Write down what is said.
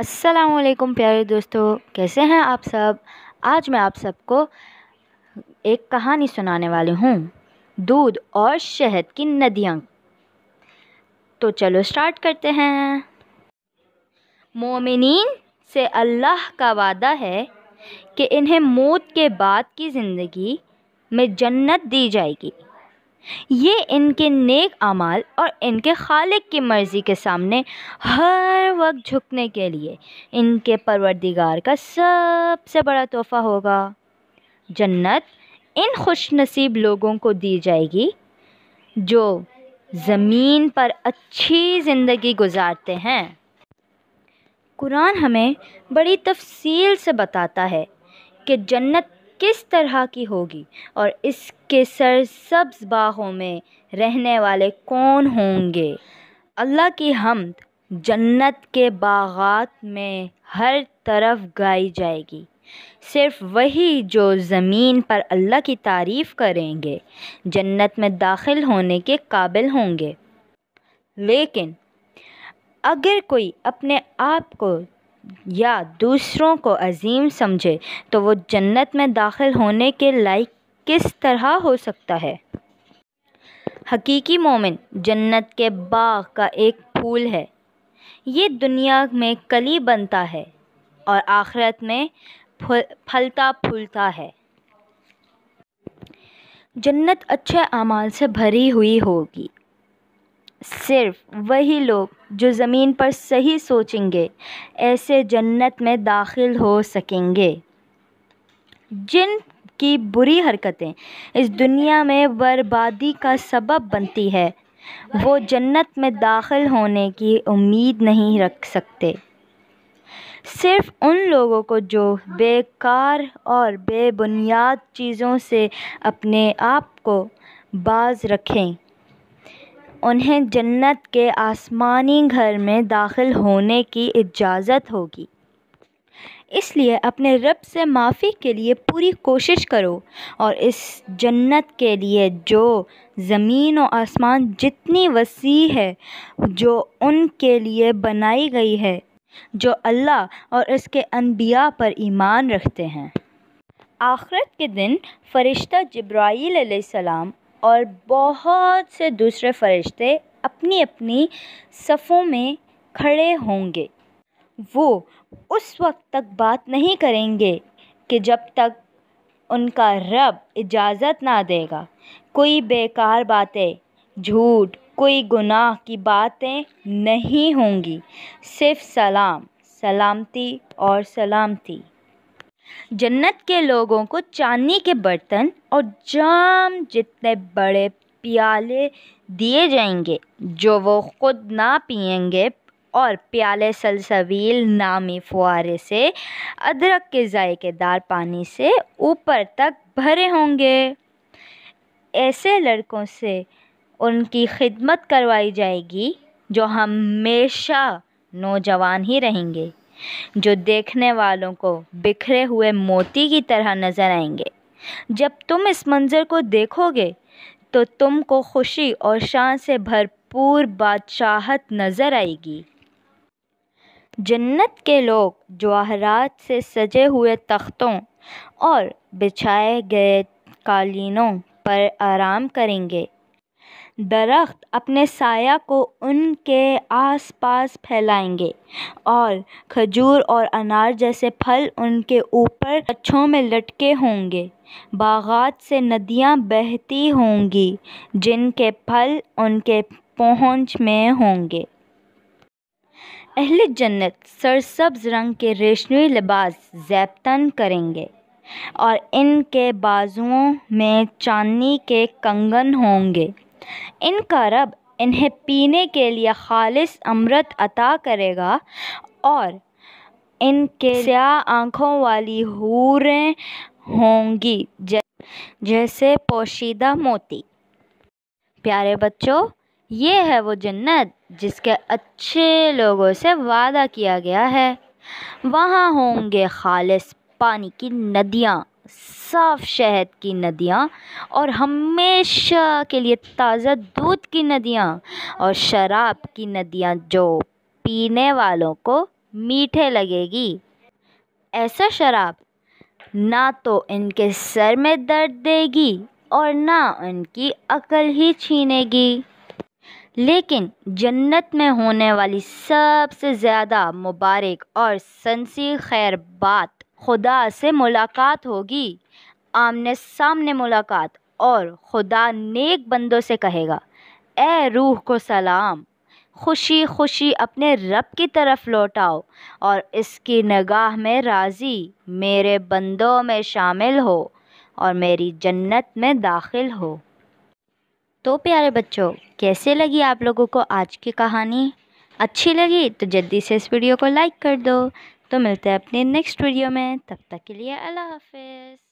असलकुम प्यारे दोस्तों कैसे हैं आप सब आज मैं आप सबको एक कहानी सुनाने वाली हूँ दूध और शहद की नदियाँ तो चलो स्टार्ट करते हैं मोमिन से अल्लाह का वादा है कि इन्हें मौत के बाद की ज़िंदगी में जन्नत दी जाएगी ये इनके नेक अमाल और इनके खालिक की मर्ज़ी के सामने हर वक्त झुकने के लिए इनके परवरदिगार का सबसे बड़ा तोहफ़ा होगा जन्नत इन खुश नसीब लोगों को दी जाएगी जो ज़मीन पर अच्छी ज़िंदगी गुजारते हैं कुरान हमें बड़ी तफसील से बताता है कि जन्नत किस तरह की होगी और इसके सरसब्ज़ बाहों में रहने वाले कौन होंगे अल्लाह की हमद जन्नत के बागात में हर तरफ गाई जाएगी सिर्फ वही जो ज़मीन पर अल्लाह की तारीफ़ करेंगे जन्नत में दाखिल होने के काबिल होंगे लेकिन अगर कोई अपने आप को या दूसरों को अज़ीम समझे तो वो जन्नत में दाखिल होने के लायक किस तरह हो सकता है हकीकी मोमिन जन्नत के बाग का एक फूल है ये दुनिया में कली बनता है और आखरत में फलता फूलता है जन्नत अच्छे अमाल से भरी हुई होगी सिर्फ वही लोग जो ज़मीन पर सही सोचेंगे ऐसे जन्नत में दाखिल हो सकेंगे जिन की बुरी हरकतें इस दुनिया में बर्बादी का सबब बनती है वो जन्नत में दाखिल होने की उम्मीद नहीं रख सकते सिर्फ उन लोगों को जो बेकार और बेबुनियाद चीज़ों से अपने आप को बाज रखें उन्हें जन्नत के आसमानी घर में दाखिल होने की इजाज़त होगी इसलिए अपने रब से माफ़ी के लिए पूरी कोशिश करो और इस जन्नत के लिए जो ज़मीन और आसमान जितनी वसी है जो उनके लिए बनाई गई है जो अल्लाह और इसके अनबिया पर ईमान रखते हैं आखरत के दिन फ़रिश्ता जब्राईल सलाम और बहुत से दूसरे फरिश्ते अपनी अपनी सफ़ों में खड़े होंगे वो उस वक्त तक बात नहीं करेंगे कि जब तक उनका रब इजाज़त ना देगा कोई बेकार बातें झूठ कोई गुनाह की बातें नहीं होंगी सिर्फ सलाम सलामती और सलामती जन्नत के लोगों को चांदी के बर्तन और जाम जितने बड़े प्याले दिए जाएंगे जो वो खुद ना पियेंगे और प्याले सलसवील नामी फुहारे से अदरक के जायकेदार पानी से ऊपर तक भरे होंगे ऐसे लड़कों से उनकी खिदमत करवाई जाएगी जो हमेशा नौजवान ही रहेंगे जो देखने वालों को बिखरे हुए मोती की तरह नज़र आएंगे जब तुम इस मंज़र को देखोगे तो तुमको खुशी और शान से भरपूर बादशाहत नज़र आएगी जन्नत के लोग जवाहरात से सजे हुए तख्तों और बिछाए गए कालीनों पर आराम करेंगे दरख़्त अपने साया को उनके आस पास फैलाएंगे और खजूर और अनार जैसे फल उनके ऊपर अच्छों में लटके होंगे बाग़ात से नदियाँ बहती होंगी जिनके फल उनके पहुँच में होंगे अहले जन्नत सरसब्ज रंग के रेशमी लिबास जैबतन करेंगे और इनके बाजुओं में चांदनी के कंगन होंगे इनका रब इन्हें पीने के लिए खालिस अमृत अता करेगा और इनके स्या आँखों वाली हूरें होंगी जैसे पोशीदा मोती प्यारे बच्चों ये है वो जन्नत जिसके अच्छे लोगों से वादा किया गया है वहाँ होंगे खालिस पानी की नदियाँ साफ़ शहद की नदियाँ और हमेशा के लिए ताज़ा दूध की नदियाँ और शराब की नदियाँ जो पीने वालों को मीठे लगेगी ऐसा शराब ना तो इनके सर में दर्द देगी और ना उनकी अकल ही छीनेगी लेकिन जन्नत में होने वाली सबसे ज़्यादा मुबारक और सनसी खैर बात खुदा से मुलाकात होगी आमने सामने मुलाकात और खुदा नेक बंदों से कहेगा ए रूह को सलाम खुशी खुशी अपने रब की तरफ लौटाओ और इसकी नगाह में राज़ी मेरे बंदों में शामिल हो और मेरी जन्नत में दाखिल हो तो प्यारे बच्चों कैसे लगी आप लोगों को आज की कहानी अच्छी लगी तो जल्दी से इस वीडियो को लाइक कर दो तो मिलते हैं अपने नेक्स्ट वीडियो में तब तक के लिए अल्लाह हाफिज़